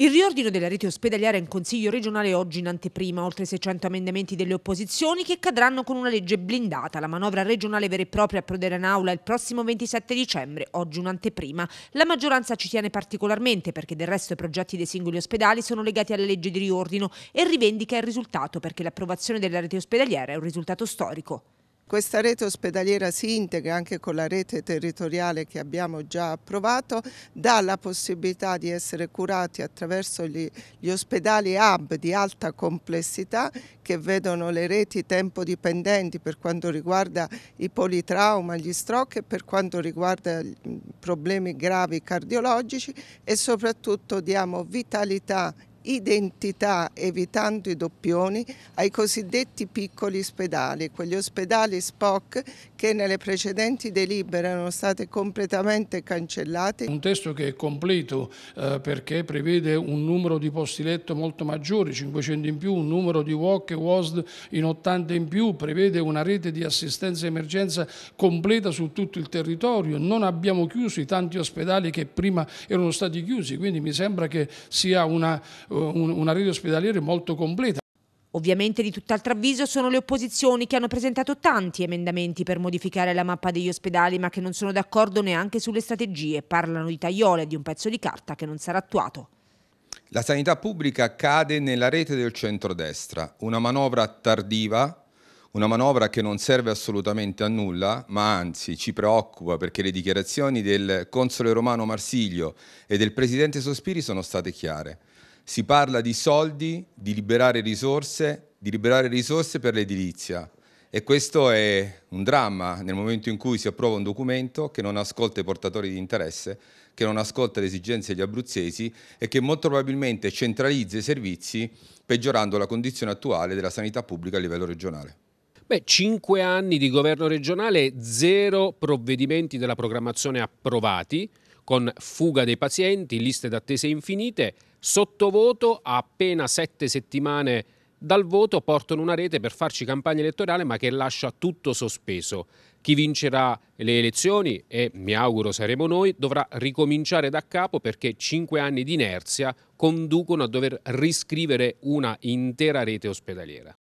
Il riordino della rete ospedaliera in Consiglio regionale oggi in anteprima, oltre 600 emendamenti delle opposizioni che cadranno con una legge blindata. La manovra regionale vera e propria approderà in aula il prossimo 27 dicembre, oggi un'anteprima. La maggioranza ci tiene particolarmente perché del resto i progetti dei singoli ospedali sono legati alla legge di riordino e rivendica il risultato perché l'approvazione della rete ospedaliera è un risultato storico. Questa rete ospedaliera si integra anche con la rete territoriale che abbiamo già approvato, dà la possibilità di essere curati attraverso gli, gli ospedali hub di alta complessità che vedono le reti tempo dipendenti per quanto riguarda i politrauma, gli stroke e per quanto riguarda problemi gravi cardiologici e soprattutto diamo vitalità identità, evitando i doppioni, ai cosiddetti piccoli ospedali, quegli ospedali SPOC che nelle precedenti delibere erano state completamente cancellate. Un testo che è completo eh, perché prevede un numero di posti letto molto maggiore, 500 in più, un numero di WOC e WOSD in 80 in più, prevede una rete di assistenza emergenza completa su tutto il territorio, non abbiamo chiuso i tanti ospedali che prima erano stati chiusi, quindi mi sembra che sia una, una rete ospedaliera molto completa. Ovviamente di tutt'altro avviso sono le opposizioni che hanno presentato tanti emendamenti per modificare la mappa degli ospedali ma che non sono d'accordo neanche sulle strategie. Parlano di tagliole e di un pezzo di carta che non sarà attuato. La sanità pubblica cade nella rete del centrodestra, una manovra tardiva, una manovra che non serve assolutamente a nulla, ma anzi ci preoccupa perché le dichiarazioni del console romano Marsiglio e del presidente Sospiri sono state chiare. Si parla di soldi, di liberare risorse, di liberare risorse per l'edilizia. E questo è un dramma nel momento in cui si approva un documento che non ascolta i portatori di interesse, che non ascolta le esigenze degli abruzzesi e che molto probabilmente centralizza i servizi peggiorando la condizione attuale della sanità pubblica a livello regionale. Beh, cinque anni di governo regionale, zero provvedimenti della programmazione approvati, con fuga dei pazienti, liste d'attesa infinite, sottovoto a appena sette settimane dal voto portano una rete per farci campagna elettorale ma che lascia tutto sospeso. Chi vincerà le elezioni, e mi auguro saremo noi, dovrà ricominciare da capo perché cinque anni di inerzia conducono a dover riscrivere una intera rete ospedaliera.